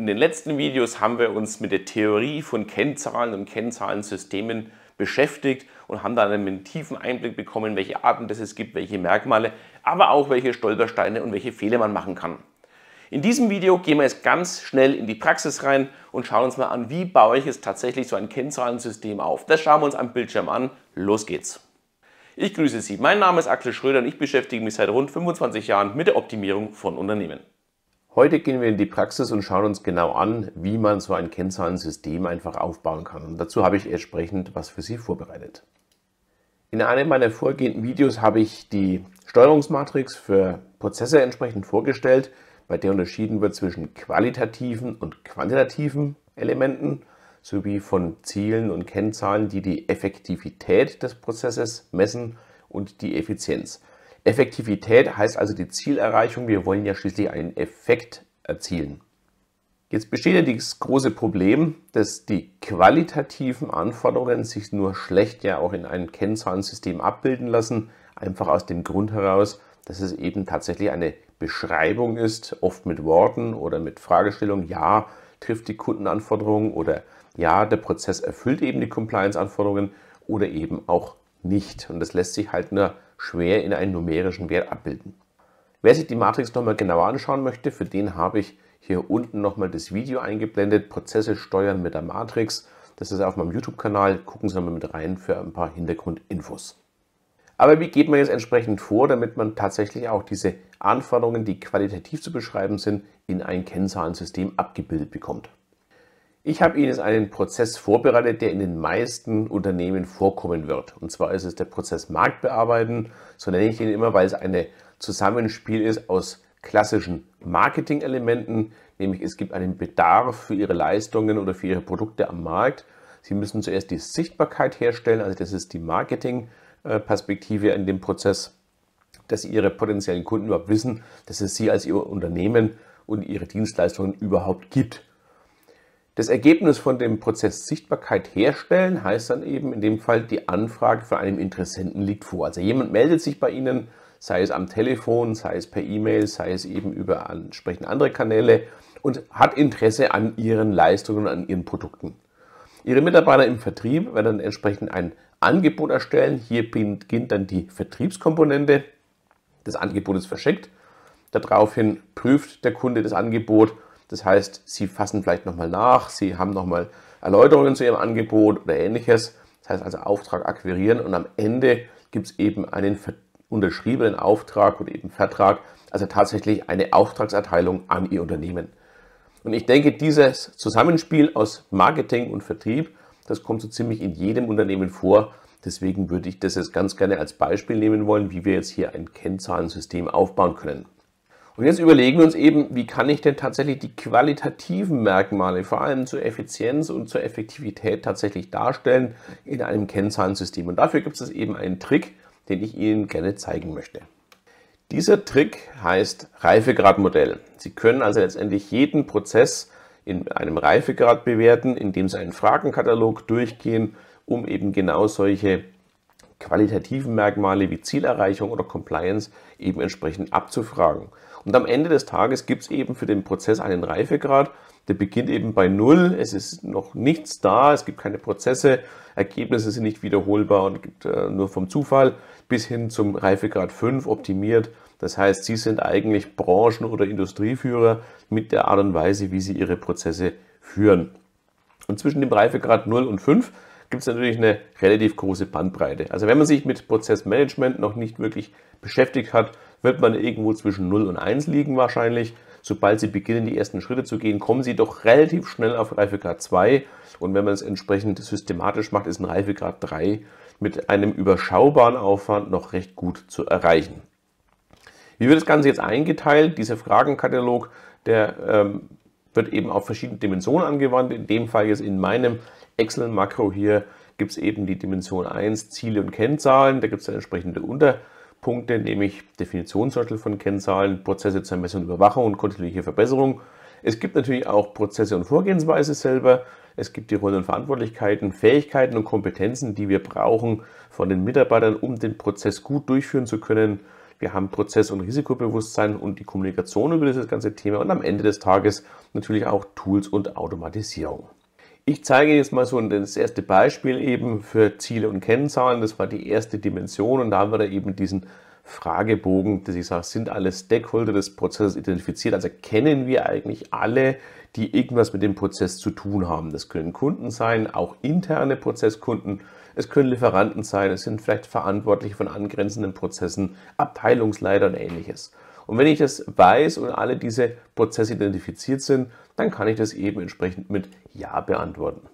In den letzten Videos haben wir uns mit der Theorie von Kennzahlen und Kennzahlensystemen beschäftigt und haben dann einen tiefen Einblick bekommen, welche Arten das es gibt, welche Merkmale, aber auch welche Stolpersteine und welche Fehler man machen kann. In diesem Video gehen wir jetzt ganz schnell in die Praxis rein und schauen uns mal an, wie baue ich jetzt tatsächlich so ein Kennzahlensystem auf. Das schauen wir uns am Bildschirm an. Los geht's! Ich grüße Sie. Mein Name ist Axel Schröder und ich beschäftige mich seit rund 25 Jahren mit der Optimierung von Unternehmen. Heute gehen wir in die Praxis und schauen uns genau an, wie man so ein Kennzahlensystem einfach aufbauen kann. Und dazu habe ich entsprechend was für Sie vorbereitet. In einem meiner vorgehenden Videos habe ich die Steuerungsmatrix für Prozesse entsprechend vorgestellt, bei der unterschieden wird zwischen qualitativen und quantitativen Elementen sowie von Zielen und Kennzahlen, die die Effektivität des Prozesses messen und die Effizienz. Effektivität heißt also die Zielerreichung. Wir wollen ja schließlich einen Effekt erzielen. Jetzt besteht ja das große Problem, dass die qualitativen Anforderungen sich nur schlecht ja auch in einem Kennzahlensystem abbilden lassen, einfach aus dem Grund heraus, dass es eben tatsächlich eine Beschreibung ist, oft mit Worten oder mit Fragestellungen, ja, trifft die Kundenanforderungen oder ja, der Prozess erfüllt eben die Compliance-Anforderungen oder eben auch nicht. Und das lässt sich halt nur schwer in einen numerischen Wert abbilden. Wer sich die Matrix nochmal genauer anschauen möchte, für den habe ich hier unten nochmal das Video eingeblendet, Prozesse steuern mit der Matrix. Das ist auf meinem YouTube-Kanal, gucken Sie mal mit rein für ein paar Hintergrundinfos. Aber wie geht man jetzt entsprechend vor, damit man tatsächlich auch diese Anforderungen, die qualitativ zu beschreiben sind, in ein Kennzahlensystem abgebildet bekommt? Ich habe Ihnen jetzt einen Prozess vorbereitet, der in den meisten Unternehmen vorkommen wird. Und zwar ist es der Prozess Marktbearbeiten. So nenne ich ihn immer, weil es ein Zusammenspiel ist aus klassischen Marketing-Elementen, nämlich es gibt einen Bedarf für Ihre Leistungen oder für Ihre Produkte am Markt. Sie müssen zuerst die Sichtbarkeit herstellen, also das ist die Marketing-Perspektive in dem Prozess, dass Ihre potenziellen Kunden überhaupt wissen, dass es Sie als Ihr Unternehmen und Ihre Dienstleistungen überhaupt gibt. Das Ergebnis von dem Prozess Sichtbarkeit herstellen heißt dann eben in dem Fall, die Anfrage von einem Interessenten liegt vor. Also jemand meldet sich bei Ihnen, sei es am Telefon, sei es per E-Mail, sei es eben über entsprechend andere Kanäle und hat Interesse an Ihren Leistungen, an Ihren Produkten. Ihre Mitarbeiter im Vertrieb werden dann entsprechend ein Angebot erstellen. Hier beginnt dann die Vertriebskomponente. Das Angebot ist verschickt. Daraufhin prüft der Kunde das Angebot das heißt, Sie fassen vielleicht nochmal nach, Sie haben nochmal Erläuterungen zu Ihrem Angebot oder ähnliches. Das heißt also Auftrag akquirieren und am Ende gibt es eben einen unterschriebenen Auftrag oder eben Vertrag, also tatsächlich eine Auftragserteilung an Ihr Unternehmen. Und ich denke, dieses Zusammenspiel aus Marketing und Vertrieb, das kommt so ziemlich in jedem Unternehmen vor. Deswegen würde ich das jetzt ganz gerne als Beispiel nehmen wollen, wie wir jetzt hier ein Kennzahlensystem aufbauen können. Und jetzt überlegen wir uns eben, wie kann ich denn tatsächlich die qualitativen Merkmale, vor allem zur Effizienz und zur Effektivität tatsächlich darstellen in einem Kennzahlensystem. Und dafür gibt es eben einen Trick, den ich Ihnen gerne zeigen möchte. Dieser Trick heißt Reifegradmodell. Sie können also letztendlich jeden Prozess in einem Reifegrad bewerten, indem Sie einen Fragenkatalog durchgehen, um eben genau solche qualitativen Merkmale wie Zielerreichung oder Compliance eben entsprechend abzufragen. Und am Ende des Tages gibt es eben für den Prozess einen Reifegrad. Der beginnt eben bei Null. Es ist noch nichts da. Es gibt keine Prozesse. Ergebnisse sind nicht wiederholbar und gibt äh, nur vom Zufall bis hin zum Reifegrad 5 optimiert. Das heißt, Sie sind eigentlich Branchen- oder Industrieführer mit der Art und Weise, wie Sie Ihre Prozesse führen. Und zwischen dem Reifegrad 0 und 5 gibt es natürlich eine relativ große Bandbreite. Also wenn man sich mit Prozessmanagement noch nicht wirklich beschäftigt hat, wird man irgendwo zwischen 0 und 1 liegen wahrscheinlich. Sobald sie beginnen, die ersten Schritte zu gehen, kommen sie doch relativ schnell auf Reifegrad 2. Und wenn man es entsprechend systematisch macht, ist ein Reifegrad 3 mit einem überschaubaren Aufwand noch recht gut zu erreichen. Wie wird das Ganze jetzt eingeteilt? Dieser Fragenkatalog, der ähm, wird eben auf verschiedene Dimensionen angewandt. In dem Fall jetzt in meinem Excel-Makro hier gibt es eben die Dimension 1, Ziele und Kennzahlen. Da gibt es dann entsprechende Unterdimensionen. Punkte, nämlich Definitionsschlüssel von Kennzahlen, Prozesse zur Messung und Überwachung und kontinuierliche Verbesserung. Es gibt natürlich auch Prozesse und Vorgehensweise selber. Es gibt die Rollen und Verantwortlichkeiten, Fähigkeiten und Kompetenzen, die wir brauchen von den Mitarbeitern, um den Prozess gut durchführen zu können. Wir haben Prozess- und Risikobewusstsein und die Kommunikation über dieses ganze Thema und am Ende des Tages natürlich auch Tools und Automatisierung. Ich zeige jetzt mal so das erste Beispiel eben für Ziele und Kennzahlen. Das war die erste Dimension und da haben wir da eben diesen Fragebogen, dass ich sage, sind alle Stakeholder des Prozesses identifiziert? Also kennen wir eigentlich alle, die irgendwas mit dem Prozess zu tun haben? Das können Kunden sein, auch interne Prozesskunden. Es können Lieferanten sein, es sind vielleicht Verantwortliche von angrenzenden Prozessen, Abteilungsleiter und ähnliches. Und wenn ich das weiß und alle diese Prozesse identifiziert sind, dann kann ich das eben entsprechend mit Ja beantworten.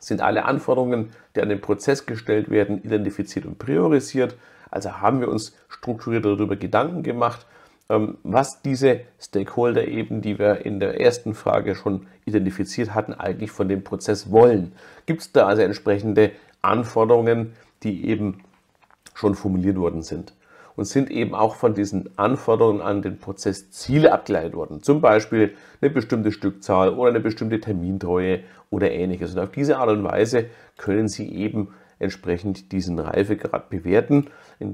Sind alle Anforderungen, die an den Prozess gestellt werden, identifiziert und priorisiert? Also haben wir uns strukturiert darüber Gedanken gemacht, ähm, was diese Stakeholder eben, die wir in der ersten Frage schon identifiziert hatten, eigentlich von dem Prozess wollen. Gibt es da also entsprechende Anforderungen, die eben schon formuliert worden sind? und sind eben auch von diesen Anforderungen an den Prozess Ziele abgeleitet worden. Zum Beispiel eine bestimmte Stückzahl oder eine bestimmte Termintreue oder ähnliches. Und auf diese Art und Weise können Sie eben entsprechend diesen Reifegrad bewerten.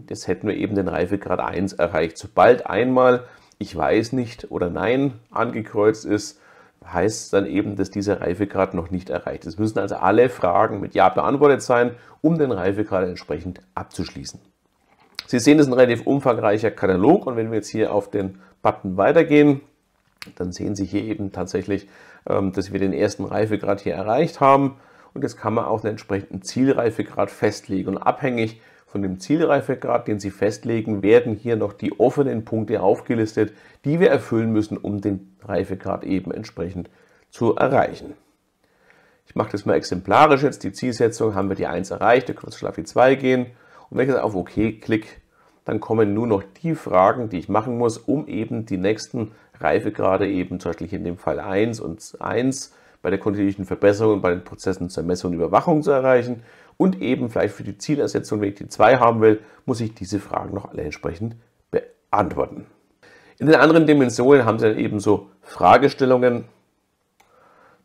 Jetzt hätten wir eben den Reifegrad 1 erreicht. Sobald einmal ich weiß nicht oder nein angekreuzt ist, heißt dann eben, dass dieser Reifegrad noch nicht erreicht ist. Es müssen also alle Fragen mit Ja beantwortet sein, um den Reifegrad entsprechend abzuschließen. Sie sehen, das ist ein relativ umfangreicher Katalog und wenn wir jetzt hier auf den Button weitergehen, dann sehen Sie hier eben tatsächlich, ähm, dass wir den ersten Reifegrad hier erreicht haben und jetzt kann man auch den entsprechenden Zielreifegrad festlegen und abhängig von dem Zielreifegrad, den Sie festlegen, werden hier noch die offenen Punkte aufgelistet, die wir erfüllen müssen, um den Reifegrad eben entsprechend zu erreichen. Ich mache das mal exemplarisch jetzt. Die Zielsetzung haben wir die 1 erreicht, da können wir schnell auf 2 gehen. Und wenn ich jetzt auf OK klicke, dann kommen nur noch die Fragen, die ich machen muss, um eben die nächsten Reifegrade eben zum Beispiel in dem Fall 1 und 1 bei der kontinuierlichen Verbesserung und bei den Prozessen zur Messung und Überwachung zu erreichen. Und eben vielleicht für die Zielersetzung, wenn ich die 2 haben will, muss ich diese Fragen noch alle entsprechend beantworten. In den anderen Dimensionen haben Sie dann eben so Fragestellungen,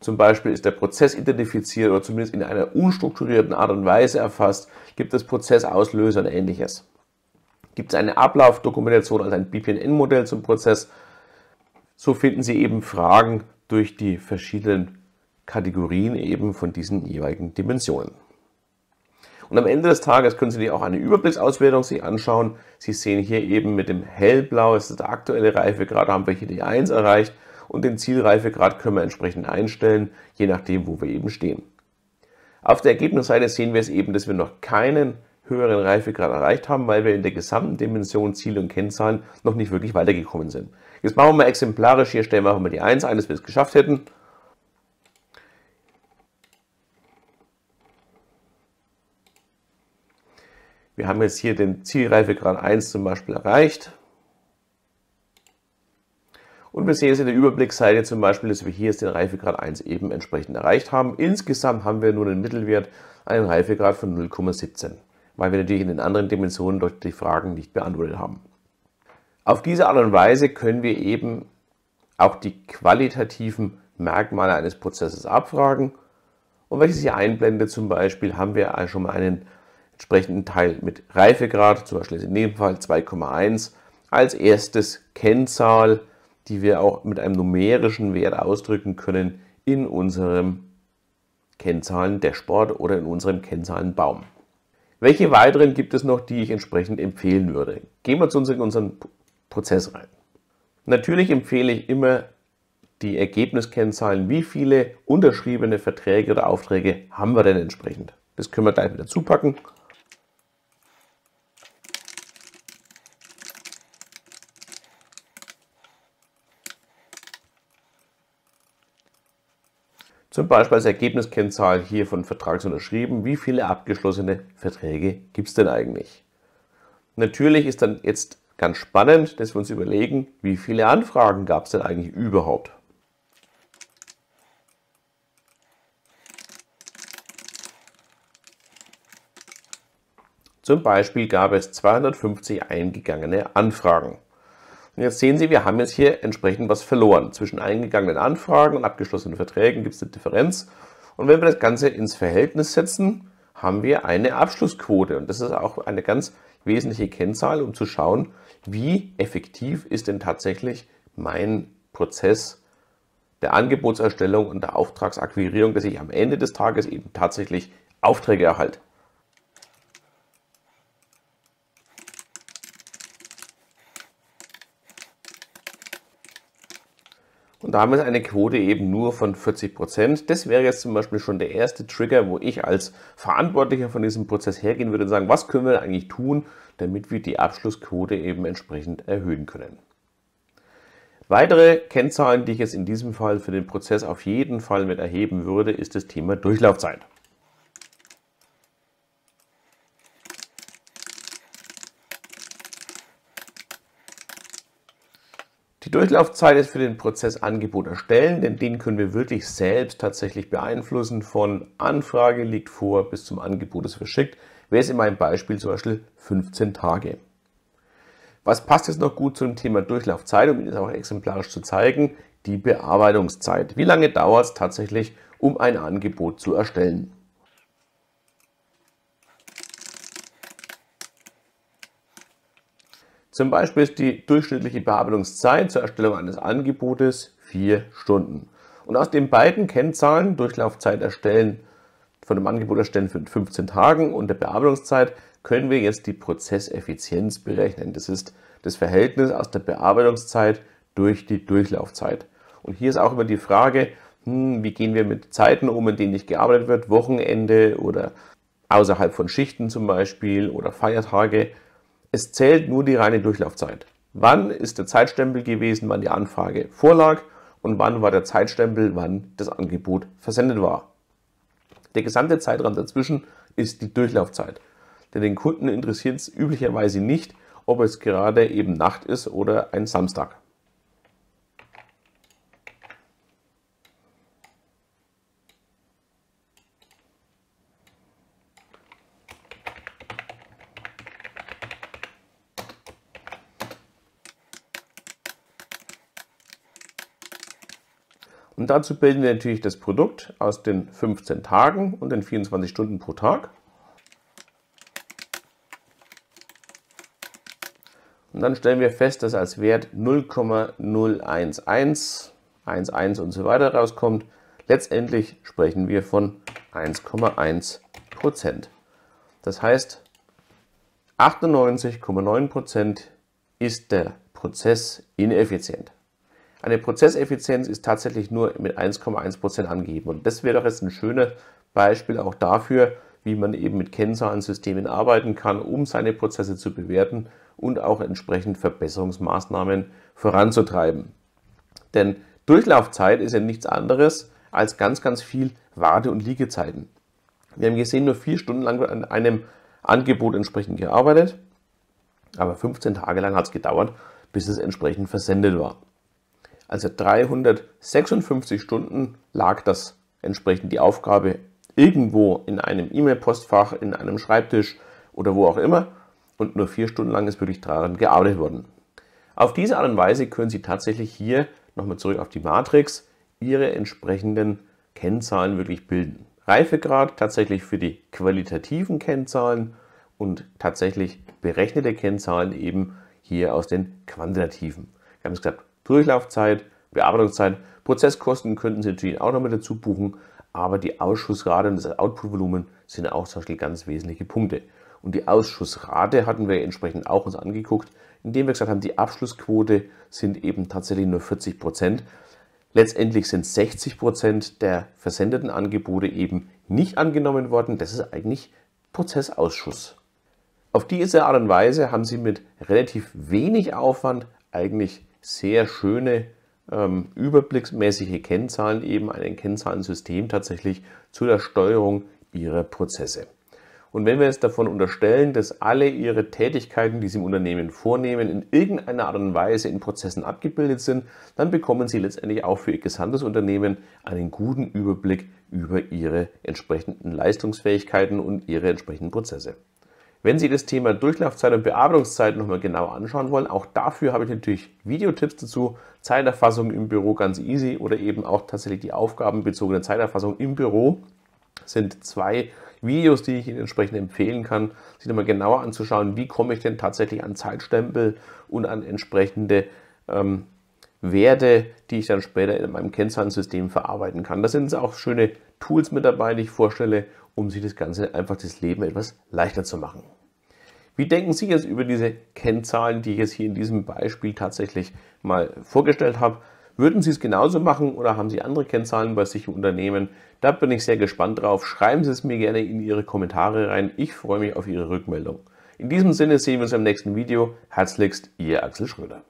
zum Beispiel ist der Prozess identifiziert oder zumindest in einer unstrukturierten Art und Weise erfasst, gibt es Prozessauslöser und ähnliches. Gibt es eine Ablaufdokumentation, also ein BPNN-Modell zum Prozess, so finden Sie eben Fragen durch die verschiedenen Kategorien eben von diesen jeweiligen Dimensionen. Und am Ende des Tages können Sie sich auch eine Überblicksauswertung sich anschauen. Sie sehen hier eben mit dem hellblau, das ist der aktuelle Reife, gerade haben wir hier die 1 erreicht und den Zielreifegrad können wir entsprechend einstellen, je nachdem, wo wir eben stehen. Auf der Ergebnisseite sehen wir es eben, dass wir noch keinen höheren Reifegrad erreicht haben, weil wir in der gesamten Dimension Ziele und Kennzahlen noch nicht wirklich weitergekommen sind. Jetzt machen wir mal exemplarisch, hier stellen wir mal die 1 ein, dass wir es geschafft hätten. Wir haben jetzt hier den Zielreifegrad 1 zum Beispiel erreicht. Und wir sehen es in der Überblicksseite zum Beispiel, dass wir hier jetzt den Reifegrad 1 eben entsprechend erreicht haben. Insgesamt haben wir nun einen Mittelwert, einen Reifegrad von 0,17, weil wir natürlich in den anderen Dimensionen durch die Fragen nicht beantwortet haben. Auf diese Art und Weise können wir eben auch die qualitativen Merkmale eines Prozesses abfragen. Und welches hier einblende, zum Beispiel haben wir schon mal einen entsprechenden Teil mit Reifegrad, zum Beispiel in dem Fall 2,1, als erstes Kennzahl die wir auch mit einem numerischen Wert ausdrücken können in unserem Kennzahlen-Dashboard oder in unserem Kennzahlen Baum. Welche weiteren gibt es noch, die ich entsprechend empfehlen würde? Gehen wir zu uns in unseren Prozess rein. Natürlich empfehle ich immer die Ergebniskennzahlen, wie viele unterschriebene Verträge oder Aufträge haben wir denn entsprechend. Das können wir gleich wieder zupacken Zum Beispiel als Ergebniskennzahl hier von Vertragsunterschrieben, wie viele abgeschlossene Verträge gibt es denn eigentlich? Natürlich ist dann jetzt ganz spannend, dass wir uns überlegen, wie viele Anfragen gab es denn eigentlich überhaupt? Zum Beispiel gab es 250 eingegangene Anfragen jetzt sehen Sie, wir haben jetzt hier entsprechend was verloren. Zwischen eingegangenen Anfragen und abgeschlossenen Verträgen gibt es eine Differenz. Und wenn wir das Ganze ins Verhältnis setzen, haben wir eine Abschlussquote. Und das ist auch eine ganz wesentliche Kennzahl, um zu schauen, wie effektiv ist denn tatsächlich mein Prozess der Angebotserstellung und der Auftragsakquirierung, dass ich am Ende des Tages eben tatsächlich Aufträge erhalte. Und da haben wir eine Quote eben nur von 40 Prozent. Das wäre jetzt zum Beispiel schon der erste Trigger, wo ich als Verantwortlicher von diesem Prozess hergehen würde und sagen, was können wir eigentlich tun, damit wir die Abschlussquote eben entsprechend erhöhen können. Weitere Kennzahlen, die ich jetzt in diesem Fall für den Prozess auf jeden Fall mit erheben würde, ist das Thema Durchlaufzeit. Die Durchlaufzeit ist für den Prozess Angebot erstellen, denn den können wir wirklich selbst tatsächlich beeinflussen. Von Anfrage liegt vor bis zum Angebot ist verschickt. Wäre es in meinem Beispiel zum Beispiel 15 Tage. Was passt jetzt noch gut zum Thema Durchlaufzeit, um Ihnen das auch exemplarisch zu zeigen? Die Bearbeitungszeit. Wie lange dauert es tatsächlich, um ein Angebot zu erstellen? Zum Beispiel ist die durchschnittliche Bearbeitungszeit zur Erstellung eines Angebotes 4 Stunden. Und aus den beiden Kennzahlen, Durchlaufzeit erstellen, von dem Angebot erstellen für 15 Tagen und der Bearbeitungszeit, können wir jetzt die Prozesseffizienz berechnen. Das ist das Verhältnis aus der Bearbeitungszeit durch die Durchlaufzeit. Und hier ist auch immer die Frage, hm, wie gehen wir mit Zeiten um, in denen nicht gearbeitet wird, Wochenende oder außerhalb von Schichten zum Beispiel oder Feiertage. Es zählt nur die reine Durchlaufzeit. Wann ist der Zeitstempel gewesen, wann die Anfrage vorlag und wann war der Zeitstempel, wann das Angebot versendet war. Der gesamte Zeitraum dazwischen ist die Durchlaufzeit. Denn den Kunden interessiert es üblicherweise nicht, ob es gerade eben Nacht ist oder ein Samstag. Und dazu bilden wir natürlich das Produkt aus den 15 Tagen und den 24 Stunden pro Tag. Und dann stellen wir fest, dass als Wert 0,011, 11 und so weiter rauskommt. Letztendlich sprechen wir von 1,1 Das heißt, 98,9 ist der Prozess ineffizient. Eine Prozesseffizienz ist tatsächlich nur mit 1,1% Prozent angegeben. Und das wäre doch jetzt ein schönes Beispiel auch dafür, wie man eben mit Kennzahlensystemen arbeiten kann, um seine Prozesse zu bewerten und auch entsprechend Verbesserungsmaßnahmen voranzutreiben. Denn Durchlaufzeit ist ja nichts anderes als ganz, ganz viel Warte- und Liegezeiten. Wir haben gesehen, nur vier Stunden lang an einem Angebot entsprechend gearbeitet, aber 15 Tage lang hat es gedauert, bis es entsprechend versendet war. Also 356 Stunden lag das entsprechend die Aufgabe irgendwo in einem E-Mail-Postfach, in einem Schreibtisch oder wo auch immer und nur vier Stunden lang ist wirklich daran gearbeitet worden. Auf diese Art und Weise können Sie tatsächlich hier, nochmal zurück auf die Matrix, Ihre entsprechenden Kennzahlen wirklich bilden. Reifegrad tatsächlich für die qualitativen Kennzahlen und tatsächlich berechnete Kennzahlen eben hier aus den quantitativen. Wir haben es gesagt, Durchlaufzeit, Bearbeitungszeit, Prozesskosten könnten Sie natürlich auch noch mit dazu buchen, aber die Ausschussrate und das Outputvolumen sind auch zum Beispiel ganz wesentliche Punkte. Und die Ausschussrate hatten wir entsprechend auch uns angeguckt, indem wir gesagt haben, die Abschlussquote sind eben tatsächlich nur 40 Prozent. Letztendlich sind 60 Prozent der versendeten Angebote eben nicht angenommen worden. Das ist eigentlich Prozessausschuss. Auf diese Art und Weise haben Sie mit relativ wenig Aufwand eigentlich sehr schöne ähm, überblicksmäßige Kennzahlen, eben ein Kennzahlensystem tatsächlich zu der Steuerung ihrer Prozesse. Und wenn wir jetzt davon unterstellen, dass alle ihre Tätigkeiten, die sie im Unternehmen vornehmen, in irgendeiner Art und Weise in Prozessen abgebildet sind, dann bekommen sie letztendlich auch für ihr gesamtes Unternehmen einen guten Überblick über ihre entsprechenden Leistungsfähigkeiten und ihre entsprechenden Prozesse. Wenn Sie das Thema Durchlaufzeit und Bearbeitungszeit nochmal genauer anschauen wollen, auch dafür habe ich natürlich Videotipps dazu, Zeiterfassung im Büro ganz easy oder eben auch tatsächlich die aufgabenbezogene Zeiterfassung im Büro sind zwei Videos, die ich Ihnen entsprechend empfehlen kann, sich nochmal genauer anzuschauen, wie komme ich denn tatsächlich an Zeitstempel und an entsprechende ähm, Werte, die ich dann später in meinem Kennzahlensystem verarbeiten kann. Das sind auch schöne Tools mit dabei, die ich vorstelle, um sich das Ganze einfach das Leben etwas leichter zu machen. Wie denken Sie jetzt über diese Kennzahlen, die ich jetzt hier in diesem Beispiel tatsächlich mal vorgestellt habe? Würden Sie es genauso machen oder haben Sie andere Kennzahlen bei sich im Unternehmen? Da bin ich sehr gespannt drauf. Schreiben Sie es mir gerne in Ihre Kommentare rein. Ich freue mich auf Ihre Rückmeldung. In diesem Sinne sehen wir uns im nächsten Video. Herzlichst, Ihr Axel Schröder.